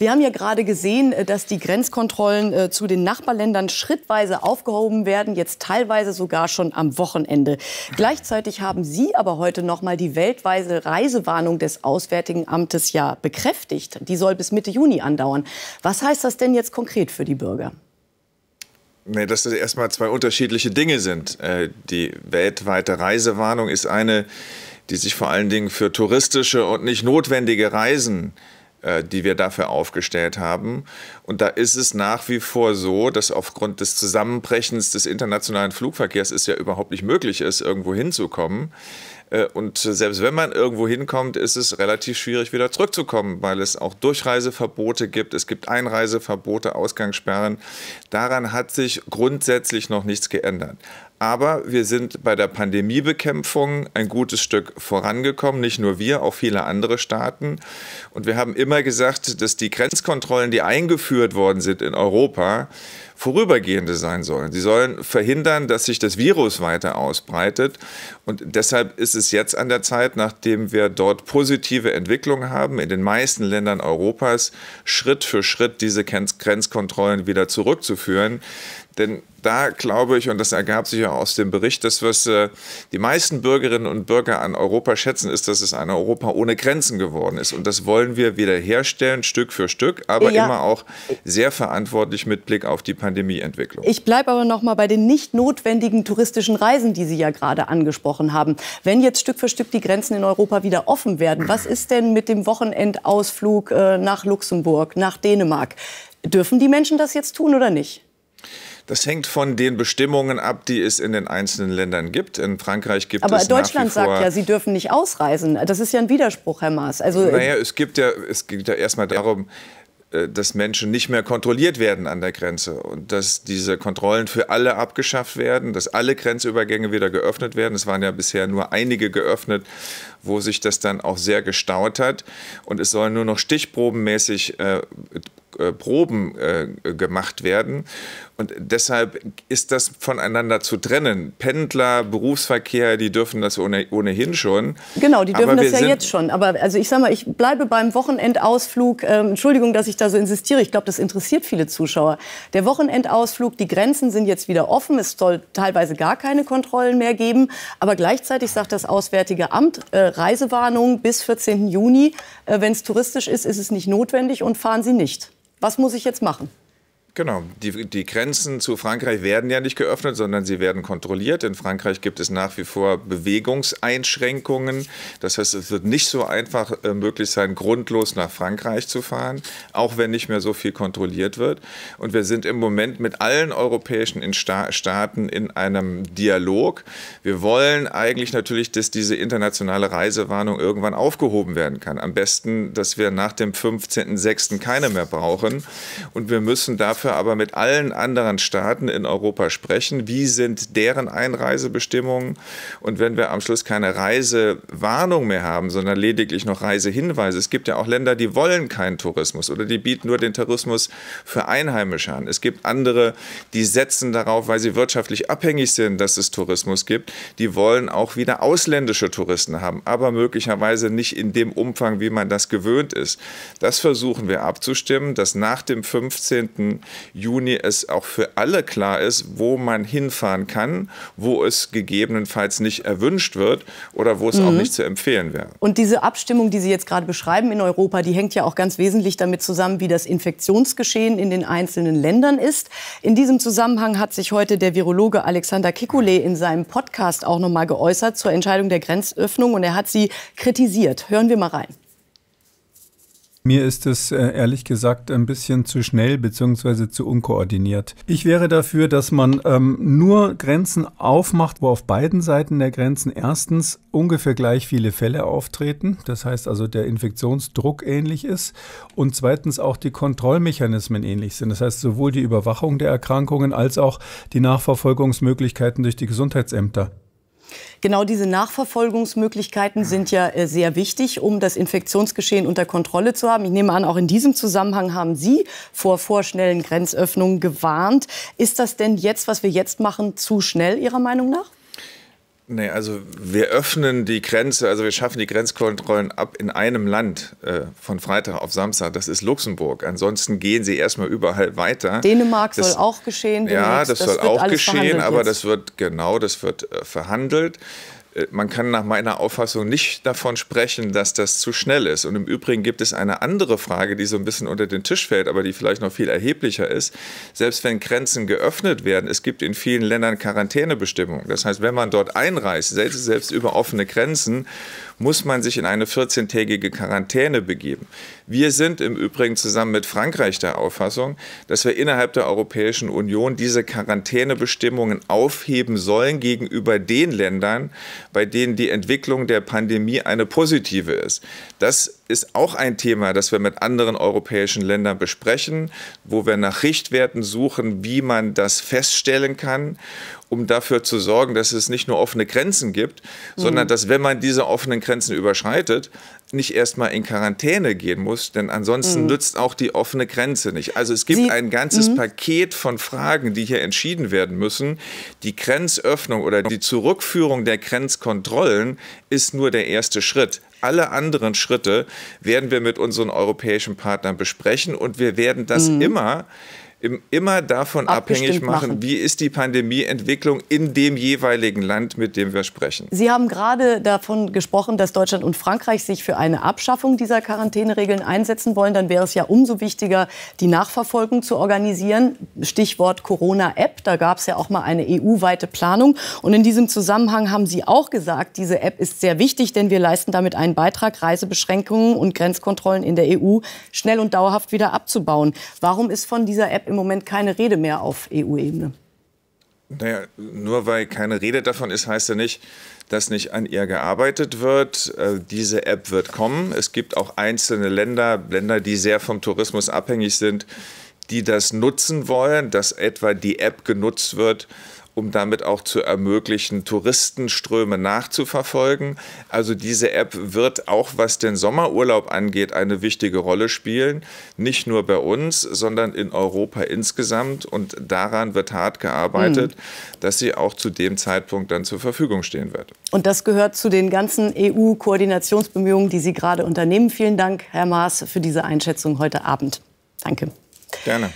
Wir haben ja gerade gesehen, äh, dass die Grenzkontrollen äh, zu den Nachbarländern schrittweise aufgehoben werden, jetzt teilweise sogar schon am Wochenende. Gleichzeitig haben Sie aber heute noch mal die weltweite Reisewarnung des Auswärtigen Amtes ja bekräftigt. Die soll bis Mitte Juni andauern. Was heißt das denn jetzt konkret für die Bürger? Nee, dass das erstmal zwei unterschiedliche Dinge sind. Äh, die weltweite Reisewarnung ist eine, die sich vor allen Dingen für touristische und nicht notwendige Reisen äh, äh, die wir dafür aufgestellt haben. Und da ist es nach wie vor so, dass aufgrund des Zusammenbrechens des internationalen Flugverkehrs es ja überhaupt nicht möglich ist, irgendwo hinzukommen. Äh, und selbst wenn man irgendwo hinkommt, ist es relativ schwierig, wieder zurückzukommen, weil es auch Durchreiseverbote gibt, es gibt Einreiseverbote, Ausgangssperren. Daran hat sich grundsätzlich noch nichts geändert. Aber wir sind bei der Pandemiebekämpfung ein gutes Stück vorangekommen, nicht nur wir, auch viele andere Staaten. Und wir haben immer gesagt, dass die Grenzkontrollen, die eingeführt worden sind in Europa, vorübergehende sein sollen. Sie sollen verhindern, dass sich das Virus weiter ausbreitet. Und deshalb ist es jetzt an der Zeit, nachdem wir dort positive Entwicklungen haben, in den meisten Ländern Europas Schritt für Schritt diese Grenzkontrollen wieder zurückzuführen. Denn da glaube ich, und das ergab sich ja aus dem Bericht, das, was äh, die meisten Bürgerinnen und Bürger an Europa schätzen, ist, dass es ein Europa ohne Grenzen geworden ist. Und das wollen wir wiederherstellen, Stück für Stück, aber ja. immer auch sehr verantwortlich mit Blick auf die Pandemie. Pandemieentwicklung. Ich bleibe aber noch mal bei den nicht notwendigen touristischen Reisen, die Sie ja gerade angesprochen haben. Wenn jetzt Stück für Stück die Grenzen in Europa wieder offen werden, was ist denn mit dem Wochenendausflug äh, nach Luxemburg, nach Dänemark? Dürfen die Menschen das jetzt tun oder nicht? Das hängt von den Bestimmungen ab, die es in den einzelnen Ländern gibt. In Frankreich gibt Aber es Aber Deutschland sagt ja, sie dürfen nicht ausreisen. Das ist ja ein Widerspruch, Herr Maas. Also naja, es gibt ja, es geht ja erstmal darum, äh, dass Menschen nicht mehr kontrolliert werden an der Grenze und dass diese Kontrollen für alle abgeschafft werden, dass alle Grenzübergänge wieder geöffnet werden. Es waren ja bisher nur einige geöffnet, wo sich das dann auch sehr gestaut hat. Und es sollen nur noch stichprobenmäßig äh, äh, Proben äh, gemacht werden. Und deshalb ist das voneinander zu trennen. Pendler, Berufsverkehr, die dürfen das ohnehin schon. Genau, die dürfen Aber das ja jetzt schon. Aber also ich sage mal, ich bleibe beim Wochenendausflug. Ähm, Entschuldigung, dass ich da so insistiere. Ich glaube, das interessiert viele Zuschauer. Der Wochenendausflug, die Grenzen sind jetzt wieder offen. Es soll teilweise gar keine Kontrollen mehr geben. Aber gleichzeitig sagt das Auswärtige Amt, äh, Reisewarnung bis 14. Juni. Äh, Wenn es touristisch ist, ist es nicht notwendig und fahren Sie nicht. Was muss ich jetzt machen? Genau, die, die Grenzen zu Frankreich werden ja nicht geöffnet, sondern sie werden kontrolliert. In Frankreich gibt es nach wie vor Bewegungseinschränkungen. Das heißt, es wird nicht so einfach äh, möglich sein, grundlos nach Frankreich zu fahren, auch wenn nicht mehr so viel kontrolliert wird. Und wir sind im Moment mit allen europäischen Insta Staaten in einem Dialog. Wir wollen eigentlich natürlich, dass diese internationale Reisewarnung irgendwann aufgehoben werden kann. Am besten, dass wir nach dem 15.06. keine mehr brauchen. Und wir müssen dafür dafür aber mit allen anderen Staaten in Europa sprechen. Wie sind deren Einreisebestimmungen? Und wenn wir am Schluss keine Reisewarnung mehr haben, sondern lediglich noch Reisehinweise, es gibt ja auch Länder, die wollen keinen Tourismus oder die bieten nur den Tourismus für Einheimische an. Es gibt andere, die setzen darauf, weil sie wirtschaftlich abhängig sind, dass es Tourismus gibt. Die wollen auch wieder ausländische Touristen haben, aber möglicherweise nicht in dem Umfang, wie man das gewöhnt ist. Das versuchen wir abzustimmen, dass nach dem 15. Juni es auch für alle klar ist, wo man hinfahren kann, wo es gegebenenfalls nicht erwünscht wird oder wo es mhm. auch nicht zu empfehlen wäre. Und diese Abstimmung, die Sie jetzt gerade beschreiben in Europa, die hängt ja auch ganz wesentlich damit zusammen, wie das Infektionsgeschehen in den einzelnen Ländern ist. In diesem Zusammenhang hat sich heute der Virologe Alexander Kikule in seinem Podcast auch noch mal geäußert zur Entscheidung der Grenzöffnung und er hat sie kritisiert. Hören wir mal rein. Mir ist es äh, ehrlich gesagt ein bisschen zu schnell bzw. zu unkoordiniert. Ich wäre dafür, dass man ähm, nur Grenzen aufmacht, wo auf beiden Seiten der Grenzen erstens ungefähr gleich viele Fälle auftreten, das heißt also der Infektionsdruck ähnlich ist und zweitens auch die Kontrollmechanismen ähnlich sind. Das heißt sowohl die Überwachung der Erkrankungen als auch die Nachverfolgungsmöglichkeiten durch die Gesundheitsämter. Genau diese Nachverfolgungsmöglichkeiten sind ja äh, sehr wichtig, um das Infektionsgeschehen unter Kontrolle zu haben. Ich nehme an, auch in diesem Zusammenhang haben Sie vor vorschnellen Grenzöffnungen gewarnt. Ist das denn jetzt, was wir jetzt machen, zu schnell Ihrer Meinung nach? Nee, also wir öffnen die Grenze, also wir schaffen die Grenzkontrollen ab in einem Land äh, von Freitag auf Samstag. Das ist Luxemburg. Ansonsten gehen sie erstmal überall weiter. Dänemark das, soll auch geschehen. Ja, das, das soll auch geschehen, aber jetzt. das wird genau, das wird äh, verhandelt. Äh, man kann nach meiner Auffassung nicht davon sprechen, dass das zu schnell ist. Und im Übrigen gibt es eine andere Frage, die so ein bisschen unter den Tisch fällt, aber die vielleicht noch viel erheblicher ist. Selbst wenn Grenzen geöffnet werden, es gibt in vielen Ländern Quarantänebestimmungen. Das heißt, wenn man dort einreist, selbst, selbst über offene Grenzen, muss man sich in eine 14-tägige Quarantäne begeben. Wir sind im Übrigen zusammen mit Frankreich der Auffassung, dass wir innerhalb der Europäischen Union diese Quarantänebestimmungen aufheben sollen gegenüber den Ländern, bei denen die Entwicklung der Pandemie eine positive ist. Das ist auch ein Thema, das wir mit anderen europäischen Ländern besprechen, wo wir nach Richtwerten suchen, wie man das feststellen kann, um dafür zu sorgen, dass es nicht nur offene Grenzen gibt, mhm. sondern dass, wenn man diese offenen Grenzen überschreitet, nicht erstmal in Quarantäne gehen muss, denn ansonsten mhm. nützt auch die offene Grenze nicht. Also es gibt Sie, ein ganzes mhm. Paket von Fragen, die hier entschieden werden müssen. Die Grenzöffnung oder die Zurückführung der Grenzkontrollen ist nur der erste Schritt. Alle anderen Schritte werden wir mit unseren europäischen Partnern besprechen und wir werden das mhm. immer immer davon abhängig machen, machen, wie ist die Pandemieentwicklung in dem jeweiligen Land, mit dem wir sprechen. Sie haben gerade davon gesprochen, dass Deutschland und Frankreich sich für eine Abschaffung dieser Quarantäneregeln einsetzen wollen. Dann wäre es ja umso wichtiger, die Nachverfolgung zu organisieren. Stichwort Corona-App. Da gab es ja auch mal eine EU-weite Planung. Und in diesem Zusammenhang haben Sie auch gesagt, diese App ist sehr wichtig, denn wir leisten damit einen Beitrag, Reisebeschränkungen und Grenzkontrollen in der EU schnell und dauerhaft wieder abzubauen. Warum ist von dieser App im Moment keine Rede mehr auf EU-Ebene. Naja, nur weil keine Rede davon ist, heißt ja nicht, dass nicht an ihr gearbeitet wird. Äh, diese App wird kommen. Es gibt auch einzelne Länder, Länder, die sehr vom Tourismus abhängig sind, die das nutzen wollen, dass etwa die App genutzt wird, um damit auch zu ermöglichen, Touristenströme nachzuverfolgen. Also diese App wird auch, was den Sommerurlaub angeht, eine wichtige Rolle spielen. Nicht nur bei uns, sondern in Europa insgesamt. Und daran wird hart gearbeitet, mhm. dass sie auch zu dem Zeitpunkt dann zur Verfügung stehen wird. Und das gehört zu den ganzen EU-Koordinationsbemühungen, die Sie gerade unternehmen. Vielen Dank, Herr Maas, für diese Einschätzung heute Abend. Danke. Gerne.